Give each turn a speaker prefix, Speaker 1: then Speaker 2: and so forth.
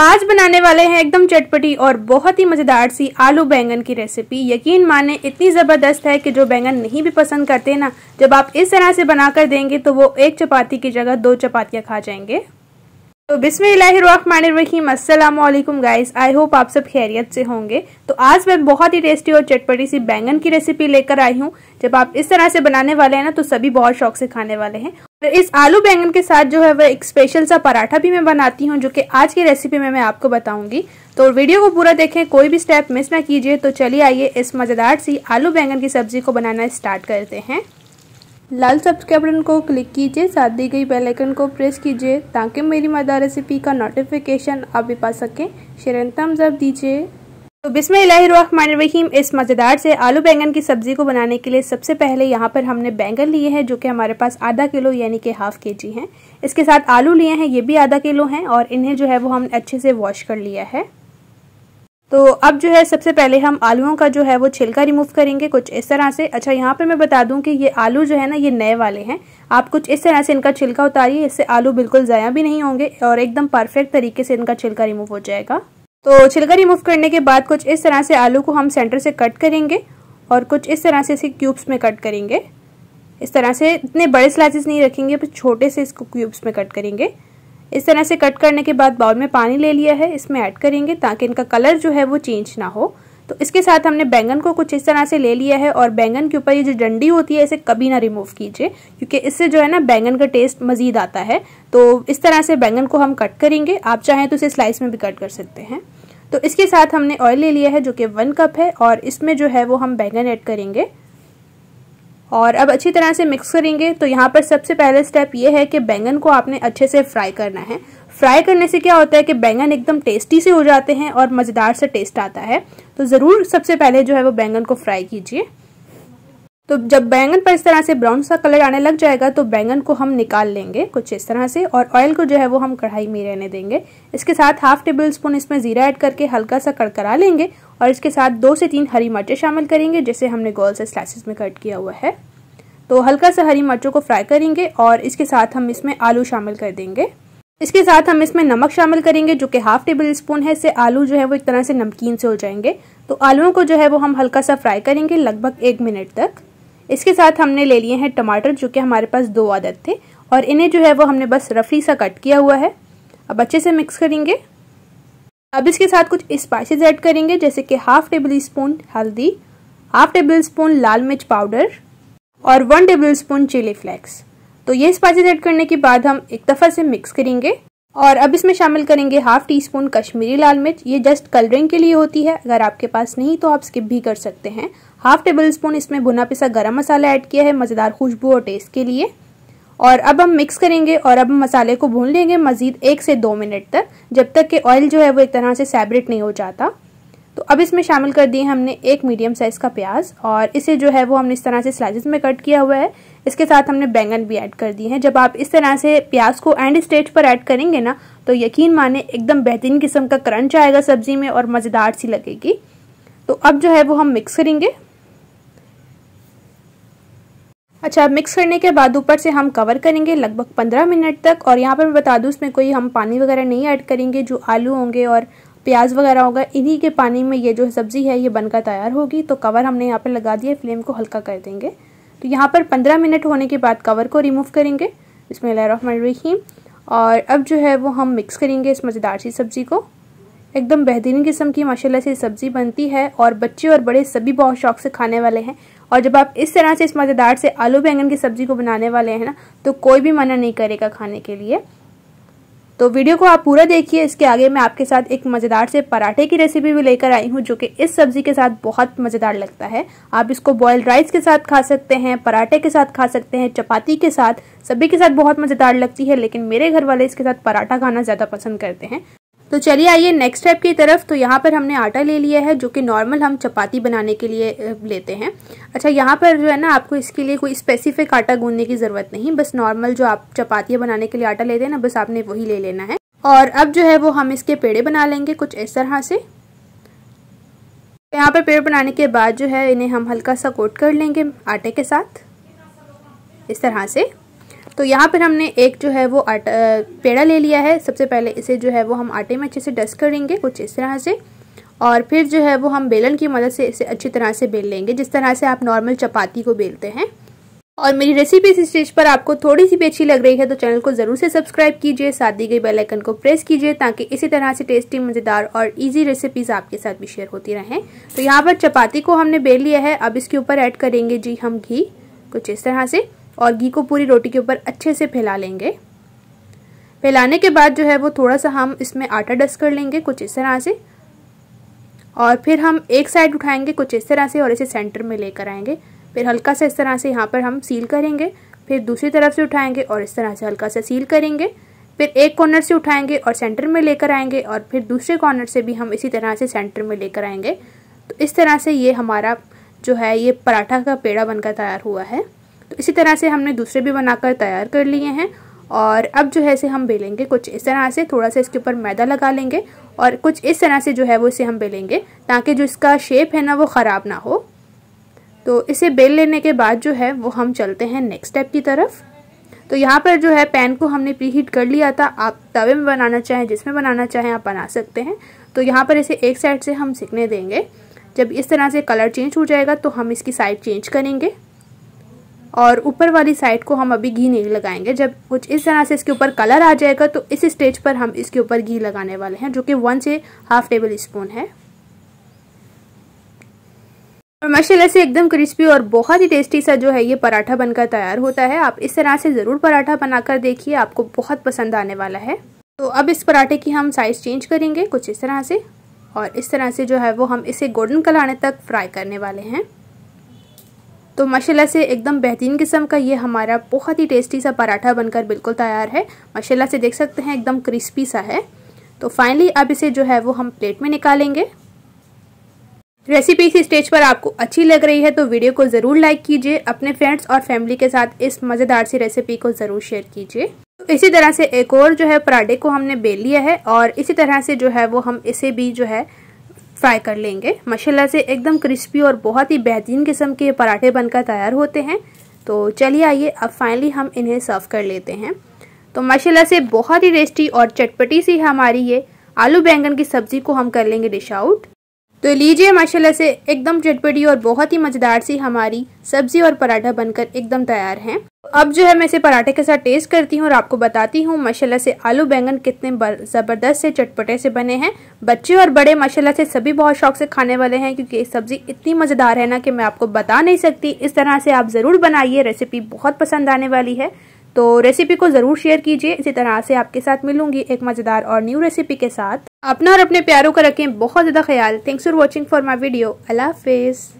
Speaker 1: आज बनाने वाले हैं एकदम चटपटी और बहुत ही मज़ेदार सी आलू बैंगन की रेसिपी यकीन माने इतनी ज़बरदस्त है कि जो बैंगन नहीं भी पसंद करते ना जब आप इस तरह से बनाकर देंगे तो वो एक चपाती की जगह दो चपातियाँ खा जाएंगे तो बिसमीम असलम गाइस आई होप आप सब खैरियत से होंगे तो आज मैं बहुत ही टेस्टी और चटपटी सी बैंगन की रेसिपी लेकर आई हूँ जब आप इस तरह से बनाने वाले हैं ना तो सभी बहुत शौक से खाने वाले हैं तो इस आलू बैंगन के साथ जो है वह एक स्पेशल सा पराठा भी मैं बनाती हूँ जो कि आज की रेसिपी में मैं आपको बताऊंगी तो वीडियो को पूरा देखें कोई भी स्टेप मिस ना कीजिए तो चलिए आइए इस मज़ेदार सी आलू बैंगन की सब्ज़ी को बनाना स्टार्ट करते हैं लाल सब्सक्राइब बटन को क्लिक कीजिए साथ दी गई बेल आइकन को प्रेस कीजिए ताकि मेरी मदा रेसिपी का नोटिफिकेशन आप भी पा सकें शेयर एंड थम्स अप दीजिए तो बिसमीम इस मज़ेदार से आलू बैंगन की सब्ज़ी को बनाने के लिए सबसे पहले यहाँ पर हमने बैंगन लिए हैं जो कि हमारे पास आधा किलो यानी कि हाफ के जी हैं इसके साथ आलू लिए हैं ये भी आधा किलो हैं और इन्हें जो है वो हमने अच्छे से वॉश कर लिया है तो अब जो है सबसे पहले हम आलूओं का जो है वो छिलका रिमूव करेंगे कुछ इस तरह से अच्छा यहाँ पर मैं बता दूँ कि ये आलू जो है ना ये नए वाले हैं आप कुछ इस तरह से इनका छिलका उतारिए इससे आलू बिल्कुल ज़ाया भी नहीं होंगे और एकदम परफेक्ट तरीके से इनका छिलका रिमूव हो जाएगा तो छिलका रिमूव करने के बाद कुछ इस तरह से आलू को हम सेंटर से कट करेंगे और कुछ इस तरह से इसे क्यूब्स में कट करेंगे इस तरह से इतने बड़े स्लाइसेस नहीं रखेंगे बस छोटे से इसको क्यूब्स में कट करेंगे इस तरह से कट करने के बाद बाउल में पानी ले लिया है इसमें ऐड करेंगे ताकि इनका कलर जो है वो चेंज ना हो तो इसके साथ हमने बैंगन को कुछ इस तरह से ले लिया है और बैंगन के ऊपर ये जो डंडी होती है इसे कभी ना रिमूव कीजिए क्योंकि इससे जो है ना बैंगन का टेस्ट मज़ीद आता है तो इस तरह से बैंगन को हम कट करेंगे आप चाहें तो इसे स्लाइस में भी कट कर सकते हैं तो इसके साथ हमने ऑयल ले लिया है जो कि वन कप है और इसमें जो है वो हम बैंगन ऐड करेंगे और अब अच्छी तरह से मिक्स करेंगे तो यहाँ पर सबसे पहले स्टेप ये है कि बैंगन को आपने अच्छे से फ्राई करना है फ्राई करने से क्या होता है कि बैंगन एकदम टेस्टी से हो जाते हैं और मज़ेदार से टेस्ट आता है तो ज़रूर सबसे पहले जो है वो बैंगन को फ्राई कीजिए तो जब बैंगन पर इस तरह से ब्राउन सा कलर आने लग जाएगा तो बैंगन को हम निकाल लेंगे कुछ इस तरह से और ऑयल को जो है वो हम कढ़ाई में रहने देंगे इसके साथ हाफ टेबल स्पून इसमें ज़ीरा ऐड करके हल्का सा कड़करा लेंगे और इसके साथ दो से तीन हरी मिर्चें शामिल करेंगे जिसे हमने गोल से स्लाइसिस में कट किया हुआ है तो हल्का सा हरी मिर्चों को फ्राई करेंगे और इसके साथ हम इसमें आलू शामिल कर देंगे इसके साथ हम इसमें नमक शामिल करेंगे जो कि हाफ टेबल स्पून है इससे आलू जो है वो एक तरह से नमकीन से हो जाएंगे तो आलूओं को जो है वो हम हल्का सा फ्राई करेंगे लगभग एक मिनट तक इसके साथ हमने ले लिए हैं टमाटर जो कि हमारे पास दो आदत थे और इन्हें जो है वो हमने बस रफली सा कट किया हुआ है अब अच्छे से मिक्स करेंगे अब इसके साथ कुछ स्पाइसेस ऐड करेंगे जैसे कि हाफ टेबल स्पून हल्दी हाफ टेबल स्पून लाल मिर्च पाउडर और one tablespoon chilli flakes तो ये स्पाइसेस ऐड करने के बाद हम एक दफ़ा से मिक्स करेंगे और अब इसमें शामिल करेंगे हाफ टी स्पून कश्मीरी लाल मिर्च ये जस्ट कलरिंग के लिए होती है अगर आपके पास नहीं तो आप स्किप भी कर सकते हैं हाफ टेबल स्पून इसमें भुना पिसा गरम मसाला ऐड किया है मज़ेदार खुशबू और टेस्ट के लिए और अब हम मिक्स करेंगे और अब मसाले को भून लेंगे मज़ीद एक से दो मिनट तक जब तक कि ऑयल जो है वो एक तरह से सेपरेट नहीं हो जाता तो अब इसमें शामिल कर दिए हमने एक मीडियम साइज़ का प्याज और इसे जो है वो हमने इस तरह से स्लाइसेस में कट किया हुआ है इसके साथ हमने बैंगन भी ऐड कर दिए हैं जब आप इस तरह से प्याज को एंड स्टेज पर ऐड करेंगे ना तो यकीन माने एकदम बेहतरीन किस्म का क्रंच आएगा सब्जी में और मज़ेदार सी लगेगी तो अब जो है वो हम मिक्स करेंगे अच्छा मिक्स करने के बाद ऊपर से हम कवर करेंगे लगभग पंद्रह मिनट तक और यहाँ पर मैं बता दूँ इसमें कोई हम पानी वगैरह नहीं ऐड करेंगे जो आलू होंगे और प्याज वगैरह होगा इन्हीं के पानी में ये जो सब्ज़ी है ये बनकर तैयार होगी तो कवर हमने यहाँ पर लगा दिया फ्लेम को हल्का कर देंगे तो यहाँ पर पंद्रह मिनट होने के बाद कवर को रिमूव करेंगे इसमें बसमीम और अब जो है वो हम मिक्स करेंगे इस मज़ेदार सी सब्ज़ी को एकदम बेहतरीन किस्म की माशाल्लाह से सब्ज़ी बनती है और बच्चे और बड़े सभी बहुत शौक से खाने वाले हैं और जब आप इस तरह से इस मज़ेदार से आलू बैंगन की सब्ज़ी को बनाने वाले हैं ना तो कोई भी मना नहीं करेगा खाने के लिए तो वीडियो को आप पूरा देखिए इसके आगे मैं आपके साथ एक मज़ेदार से पराठे की रेसिपी भी लेकर आई हूँ जो कि इस सब्ज़ी के साथ बहुत मज़ेदार लगता है आप इसको बॉयल राइस के साथ खा सकते हैं पराठे के साथ खा सकते हैं चपाती के साथ सभी के साथ बहुत मज़ेदार लगती है लेकिन मेरे घर वाले इसके साथ पराठा खाना ज़्यादा पसंद करते हैं तो चलिए आइए नेक्स्ट स्टेप की तरफ तो यहाँ पर हमने आटा ले लिया है जो कि नॉर्मल हम चपाती बनाने के लिए लेते हैं अच्छा यहाँ पर जो है ना आपको इसके लिए कोई स्पेसिफिक आटा गूंदने की ज़रूरत नहीं बस नॉर्मल जो आप चपातियाँ बनाने के लिए आटा लेते हैं ना बस आपने वही ले लेना है और अब जो है वो हम इसके पेड़े बना लेंगे कुछ इस तरह से यहाँ पर पेड़ बनाने के बाद जो है इन्हें हम हल्का सा कोट कर लेंगे आटे के साथ इस तरह से तो यहाँ पर हमने एक जो है वो आटा पेड़ा ले लिया है सबसे पहले इसे जो है वो हम आटे में अच्छे से डस्ट करेंगे कुछ इस तरह से और फिर जो है वो हम बेलन की मदद से इसे अच्छी तरह से बेल लेंगे जिस तरह से आप नॉर्मल चपाती को बेलते हैं और मेरी रेसिपी इस स्टेज पर आपको थोड़ी सी भी अच्छी लग रही है तो चैनल को ज़रूर से सब्सक्राइब कीजिए साथ दी गई बेल आइकन को प्रेस कीजिए ताकि इसी तरह से टेस्टी मज़ेदार और इजी रेसिपीज आपके साथ भी शेयर होती रहें तो यहाँ पर चपाती को हमने बेल लिया है अब इसके ऊपर ऐड करेंगे जी हम घी कुछ इस तरह से और घी को पूरी रोटी के ऊपर अच्छे से फैला लेंगे फैलाने के बाद जो है वो थोड़ा सा हम इसमें आटा डस कर लेंगे कुछ इस तरह से और फिर हम एक साइड उठाएंगे कुछ इस तरह से और इसे सेंटर में लेकर आएंगे फिर हल्का सा इस तरह से यहाँ पर हम सील करेंगे फिर दूसरी तरफ से उठाएंगे और इस तरह से हल्का सा सील करेंगे फिर एक कॉर्नर से उठाएंगे और सेंटर में लेकर आएंगे और फिर दूसरे कॉर्नर से भी हम इसी तरह से सेंटर में लेकर आएंगे तो इस तरह से ये हमारा जो है ये पराठा का पेड़ा बनकर तैयार हुआ है तो इसी तरह से हमने दूसरे भी बनाकर तैयार कर लिए हैं और अब जो है इसे हम बेलेंगे कुछ इस तरह से थोड़ा सा इसके ऊपर मैदा लगा लेंगे और कुछ इस तरह से जो है वो इसे हम बेलेंगे ताकि जो इसका शेप है ना वो ख़राब ना हो तो इसे बेल लेने के बाद जो है वो हम चलते हैं नेक्स्ट स्टेप की तरफ तो यहाँ पर जो है पैन को हमने प्री हीट कर लिया था आप तवे में बनाना चाहें जिसमें बनाना चाहें आप बना सकते हैं तो यहाँ पर इसे एक साइड से हम सीखने देंगे जब इस तरह से कलर चेंज हो जाएगा तो हम इसकी साइड चेंज करेंगे और ऊपर वाली साइड को हम अभी घी नहीं लगाएंगे जब कुछ इस तरह से इसके ऊपर कलर आ जाएगा तो इस स्टेज पर हम इसके ऊपर घी लगाने वाले हैं जो कि वन से हाफ टेबल स्पून है और माशाला से एकदम क्रिस्पी और बहुत ही टेस्टी सा जो है ये पराठा बनकर तैयार होता है आप इस तरह से ज़रूर पराठा बनाकर देखिए आपको बहुत पसंद आने वाला है तो अब इस पराठे की हम साइज़ चेंज करेंगे कुछ इस तरह से और इस तरह से जो है वो हम इसे गोल्डन कलर आने तक फ्राई करने वाले हैं तो माशाल्लाह से एकदम बेहतरीन किस्म का ये हमारा बहुत ही टेस्टी सा पराठा बनकर बिल्कुल तैयार है माशाल्लाह से देख सकते हैं एकदम क्रिस्पी सा है तो फाइनली अब इसे जो है वो हम प्लेट में निकालेंगे रेसिपी इसी स्टेज पर आपको अच्छी लग रही है तो वीडियो को ज़रूर लाइक कीजिए अपने फ्रेंड्स और फैमिली के साथ इस मज़ेदार सी रेसिपी को ज़रूर शेयर कीजिए तो इसी तरह से एक और जो है पराठे को हमने बेल लिया है और इसी तरह से जो है वो हम इसे भी जो है फ्राई कर लेंगे माशाला से एकदम क्रिस्पी और बहुत ही बेहतरीन किस्म के पराठे बनकर तैयार होते हैं तो चलिए आइए अब फाइनली हम इन्हें सर्व कर लेते हैं तो मशाला से बहुत ही टेस्टी और चटपटी सी हमारी ये आलू बैंगन की सब्ज़ी को हम कर लेंगे डिश आउट तो लीजिए माशाल्लाह से एकदम चटपटी और बहुत ही मज़ेदार सी हमारी सब्जी और पराठा बनकर एकदम तैयार हैं अब जो है मैं इसे पराठे के साथ टेस्ट करती हूँ और आपको बताती हूँ माशाल्लाह से आलू बैंगन कितने ज़बरदस्त से चटपटे से बने हैं बच्चे और बड़े माशाल्लाह से सभी बहुत शौक से खाने वाले हैं क्योंकि ये सब्ज़ी इतनी मज़ेदार है ना कि मैं आपको बता नहीं सकती इस तरह से आप ज़रूर बनाइए रेसिपी बहुत पसंद आने वाली है तो रेसिपी को ज़रूर शेयर कीजिए इसी तरह से आपके साथ मिलूंगी एक मज़ेदार और न्यू रेसिपी के साथ अपना और अपने प्यारों का रखें बहुत ज़्यादा ख्याल thanks for watching for my video अल्लाह हाफिज़